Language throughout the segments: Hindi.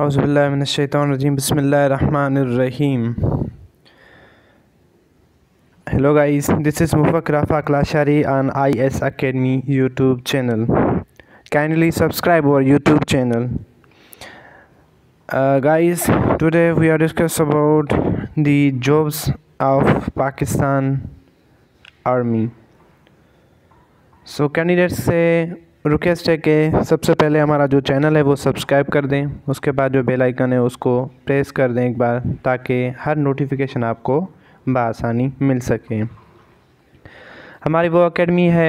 अज़बिल्लिनशैतरजीम बसमीम Hello guys, this is Mufak Rafa Klashari on IS Academy YouTube channel. Kindly subscribe our YouTube channel. Uh, guys, today we are discuss about the jobs of Pakistan Army. So candidates say request है कि सबसे पहले हमारा जो चैनल है वो सब्सक्राइब कर दें उसके बाद जो बेल आइकन है उसको प्रेस कर दें एक बार ताकि हर नोटिफिकेशन आपको बसानी मिल सके हमारी वो अकेडमी है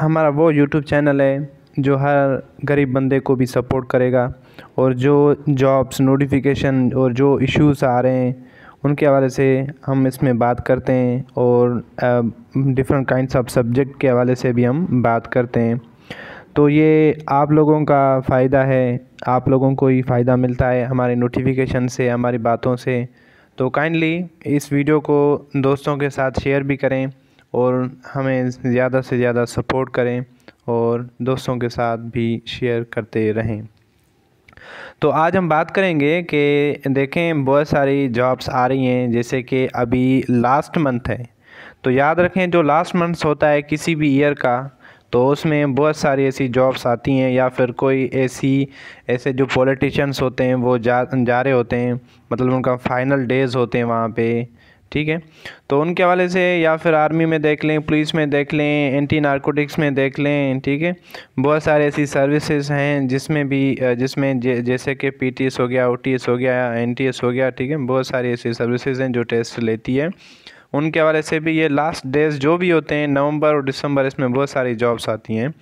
हमारा वो यूट्यूब चैनल है जो हर गरीब बंदे को भी सपोर्ट करेगा और जो जॉब्स नोटिफिकेशन और जो इश्यूज़ आ रहे हैं उनके हवाले से हम इसमें बात करते हैं और डिफरेंट काइंड्स ऑफ सब्जेक्ट के हवाले से भी हम बात करते हैं तो ये आप लोगों का फ़ायदा है आप लोगों को ही फ़ायदा मिलता है हमारे नोटिफिकेशन से हमारी बातों से तो काइंडली इस वीडियो को दोस्तों के साथ शेयर भी करें और हमें ज़्यादा से ज़्यादा सपोर्ट करें और दोस्तों के साथ भी शेयर करते रहें तो आज हम बात करेंगे कि देखें बहुत सारी जॉब्स आ रही हैं जैसे कि अभी लास्ट मंथ है तो याद रखें जो लास्ट मंथ होता है किसी भी ईयर का तो उसमें बहुत सारी ऐसी जॉब्स आती हैं या फिर कोई ऐसी ऐसे जो पॉलिटिशन्स होते हैं वो जा जा रहे होते हैं मतलब उनका फ़ाइनल डेज़ होते हैं वहाँ पे ठीक है तो उनके हवाले से या फिर आर्मी में देख लें पुलिस में देख लें एंटी नारकोटिक्स में देख लें ठीक है बहुत सारे ऐसी सर्विसेज हैं जिसमें भी जिसमें जैसे कि पीटीएस हो गया ओटीएस हो गया एनटीएस हो गया ठीक है बहुत सारी ऐसी सर्विसेज हैं जो टेस्ट लेती है उनके हवाले से भी ये लास्ट डेज जो भी होते हैं नवंबर और दिसंबर इसमें बहुत सारी जॉब्स आती हैं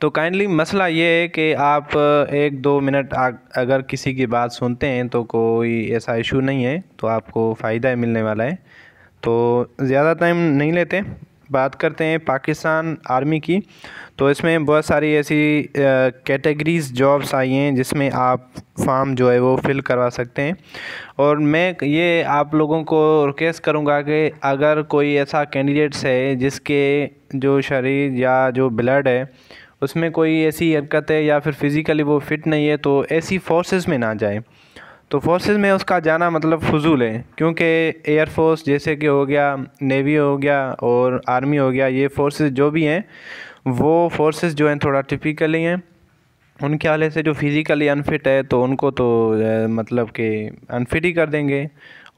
तो काइंडली मसला ये है कि आप एक दो मिनट अगर किसी की बात सुनते हैं तो कोई ऐसा इशू नहीं है तो आपको फ़ायदा मिलने वाला है तो ज़्यादा टाइम नहीं लेते बात करते हैं पाकिस्तान आर्मी की तो इसमें बहुत सारी ऐसी कैटेगरीज़ जॉब्स आई हैं जिसमें आप फॉर्म जो है वो फिल करवा सकते हैं और मैं ये आप लोगों को रिक्वेस्ट करूँगा कि अगर कोई ऐसा कैंडिडेट्स है जिसके जो शरीर या जो ब्लड है उसमें कोई ऐसी हरकत है या फिर फ़िज़िकली वो फिट नहीं है तो ऐसी फोर्सेस में ना जाए तो फोर्सेस में उसका जाना मतलब फजूल है क्योंकि एयरफोर्स जैसे कि हो गया नेवी हो गया और आर्मी हो गया ये फोर्सेस जो भी हैं वो फोर्सेस जो हैं थोड़ा टिपिकली हैं उनके हाले से जो फिज़िकली अनफिट है तो उनको तो मतलब कि अनफिट ही कर देंगे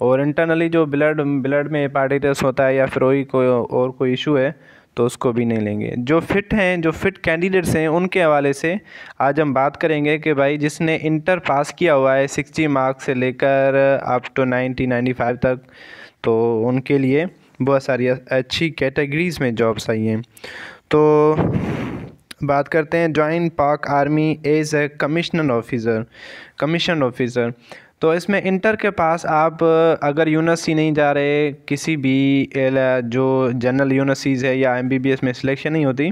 और इंटरनली जो ब्लड ब्लड में पार्टीटस होता है या फिर वही कोई और कोई इशू है तो उसको भी नहीं लेंगे जो फिट हैं जो फिट कैंडिडेट्स हैं उनके हवाले से आज हम बात करेंगे कि भाई जिसने इंटर पास किया हुआ है सिक्सटी मार्क्स से लेकर up to ninety ninety five तक तो उनके लिए बहुत सारी अच्छी कैटेगरीज़ में जॉब्स आई हैं तो बात करते हैं join Pak army as a commissioner officer commission officer तो इसमें इंटर के पास आप अगर यूनिवर्सिटी नहीं जा रहे किसी भी जो जनरल यूनिवर्सिटीज़ है या एमबीबीएस में सिलेक्शन नहीं होती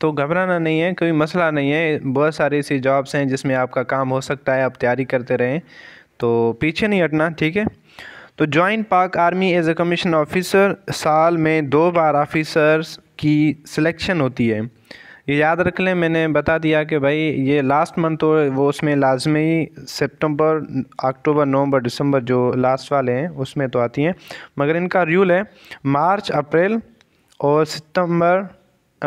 तो घबराना नहीं है कोई मसला नहीं है बहुत सारी ऐसी जॉब्स हैं जिसमें आपका काम हो सकता है आप तैयारी करते रहें तो पीछे नहीं हटना ठीक है तो joint Pak army as a commission officer साल में दो बार ऑफिसर्स की सिलेक्शन होती है ये याद रख लें मैंने बता दिया कि भाई ये लास्ट मंथ तो वो उसमें लाजमी सितंबर अक्टूबर नवंबर दिसंबर जो लास्ट वाले हैं उसमें तो आती हैं मगर इनका रूल है मार्च अप्रैल और सितंबर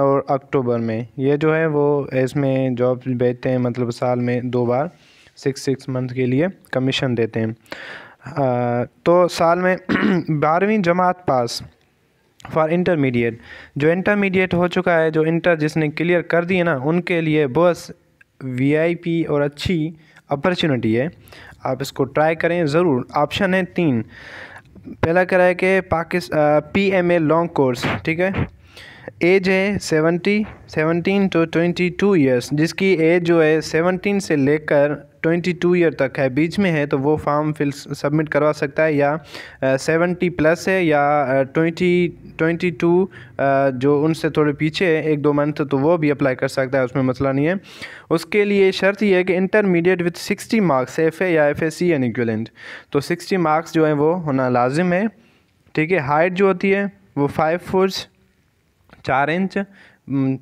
और अक्टूबर में ये जो है वो इसमें जॉब भेजते हैं मतलब साल में दो बार सिक्स सिक्स मंथ के लिए कमीशन देते हैं आ, तो साल में बारहवीं जमात पास फॉर इंटरमीडिएट जो इंटरमीडिएट हो चुका है जो इंटर जिसने क्लियर कर दिए ना उनके लिए बस वीआईपी और अच्छी अपॉर्चुनिटी है आप इसको ट्राई करें ज़रूर ऑप्शन है तीन पहला कह रहा है कि Pakistan P M A long course ठीक है एज है seventy seventeen to twenty two years जिसकी एज जो है सेवनटीन से लेकर ट्वेंटी टू ईयर तक है बीच में है तो वो फॉर्म फिल सबमिट करवा सकता है या सेवेंटी प्लस है या ट्वेंटी ट्वेंटी टू जो उनसे थोड़े पीछे है एक दो मंथ तो वो भी अप्लाई कर सकता है उसमें मसला नहीं है उसके लिए शर्त ये है कि intermediate with sixty marks F A या F A C N equivalent तो सिक्सटी मार्क्स जो है वो होना लाजिम है ठीक है हाइट जो होती है वो फाइव फोर्स चार इंच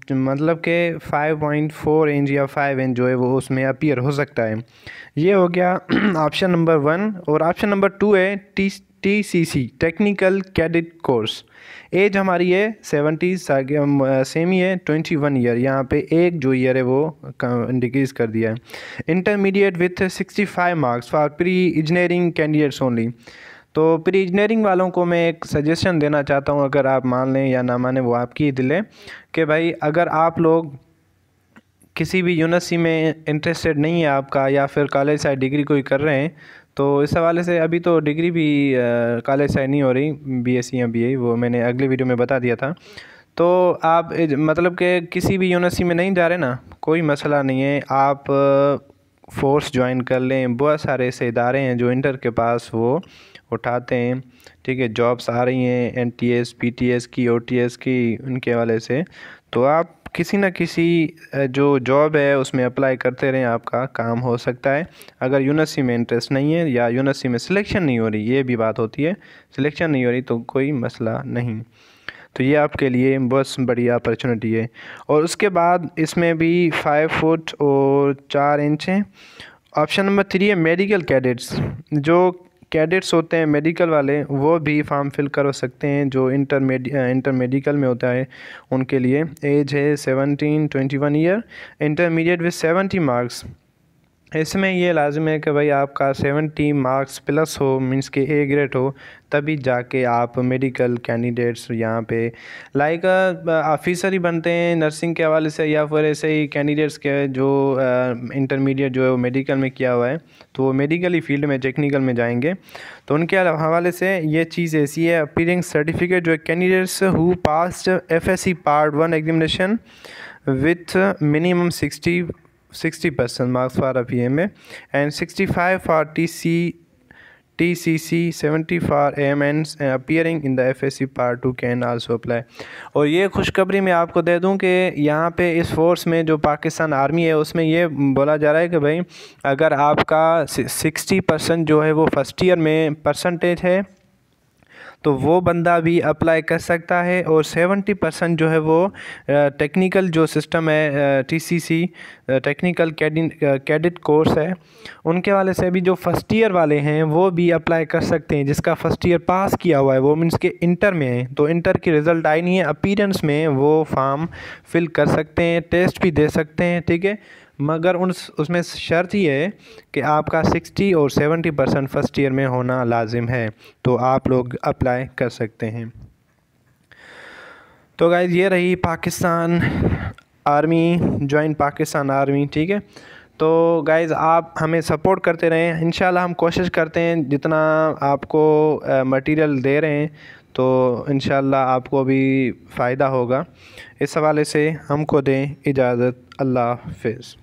तो मतलब के 5.4 इंच या 5 इंच जो है वो उसमें अपीयर हो सकता है ये हो गया ऑप्शन नंबर वन और ऑप्शन नंबर टू है T T C C technical cadet course age हमारी है सेवेंटी सेम ही है ट्वेंटी वन ईयर यहाँ पे एक जो ईयर है वो डिक्रीज़ कर दिया है intermediate with sixty five marks for pre engineering candidates only तो प्री इंजीनियरिंग वालों को मैं एक सजेशन देना चाहता हूँ अगर आप मान लें या ना माने वो आपकी ही दिलें कि भाई अगर आप लोग किसी भी यूनिवर्सिटी में इंटरेस्टेड नहीं है आपका या फिर कॉलेज साइड डिग्री कोई कर रहे हैं तो इस हवाले से अभी तो डिग्री भी कॉलेज साइड नहीं हो रही बीएससी या बीए वो मैंने अगले वीडियो में बता दिया था तो आप मतलब कि किसी भी यूनिवर्सिटी में नहीं जा रहे ना कोई मसला नहीं है आप फोर्स ज्वाइन कर लें बहुत सारे ऐसे इदारे हैं जो इंटर के पास वो उठाते हैं ठीक है जॉब्स आ रही हैं N T S P T S की ओ टी एस की उनके वाले से तो आप किसी ना किसी जो जॉब है उसमें अप्लाई करते रहें आपका काम हो सकता है अगर यूनिवर्सिटी में इंटरेस्ट नहीं है या यूनिवर्सिटी में सिलेक्शन नहीं हो रही ये भी बात होती है सिलेक्शन नहीं हो रही तो कोई मसला नहीं तो ये आपके लिए बहुत बढ़िया अपॉर्चुनिटी है और उसके बाद इसमें भी फाइव फुट और चार इंच हैं ऑप्शन नंबर थ्री है मेडिकल कैडेट्स जो कैडेट्स होते हैं मेडिकल वाले वो भी फॉर्म फिल कर सकते हैं जो इंटर इंटर मेडिकल में होता है उनके लिए एज है seventeen twenty one year intermediate with seventy marks इसमें यह लाजम है कि भाई आपका सेवेंटी मार्क्स प्लस हो मीन्स के ए ग्रेड हो तभी जाके आप मेडिकल कैंडिडेट्स यहाँ पे लाइक ऑफिसर ही बनते हैं नर्सिंग के हवाले से या फिर ऐसे ही कैंडिडेट्स के जो इंटरमीडिएट जो है वो मेडिकल में किया हुआ है तो वो मेडिकल ही फील्ड में टेक्निकल में जाएंगे तो उनके हवाले से ये चीज़ ऐसी है अपीयरिंग सर्टिफिकेट जो candidates who pass F S C part one examination with minimum sixty sixty percent marks for a P M A and sixty five for T C T C C seventy for M and appearing in the F S C part two can also apply और ये खुशखबरी मैं आपको दे दूँ कि यहाँ पे इस फोर्स में जो पाकिस्तान आर्मी है उसमें यह बोला जा रहा है कि भाई अगर आपका सिक्सटी परसेंट जो है वो फर्स्ट ईयर में परसेंटेज है तो वो बंदा भी अप्लाई कर सकता है और सेवेंटी परसेंट जो है वो टेक्निकल जो सिस्टम है टीसीसी टेक्निकल कैडिट कोर्स है उनके वाले से भी जो फर्स्ट ईयर वाले हैं वो भी अप्लाई कर सकते हैं जिसका फर्स्ट ईयर पास किया हुआ है वो मीन्स के इंटर में है तो इंटर की रिज़ल्ट आई नहीं है अपीरेंस में वो फॉर्म फिल कर सकते हैं टेस्ट भी दे सकते हैं ठीक है मगर उन उसमें शर्त ये है कि आपका 60 और 70 परसेंट फ़र्स्ट ईयर में होना लाजिम है तो आप लोग अप्लाई कर सकते हैं तो गाइज ये रही Pakistan army join Pakistan army ठीक है तो गाइज़ आप हमें सपोर्ट करते रहें इन हम कोशिश करते हैं जितना आपको मटेरियल दे रहे हैं तो इन आपको भी फ़ायदा होगा इस हवाले से हमको दें इजाज़त अल्लाह हाफिज़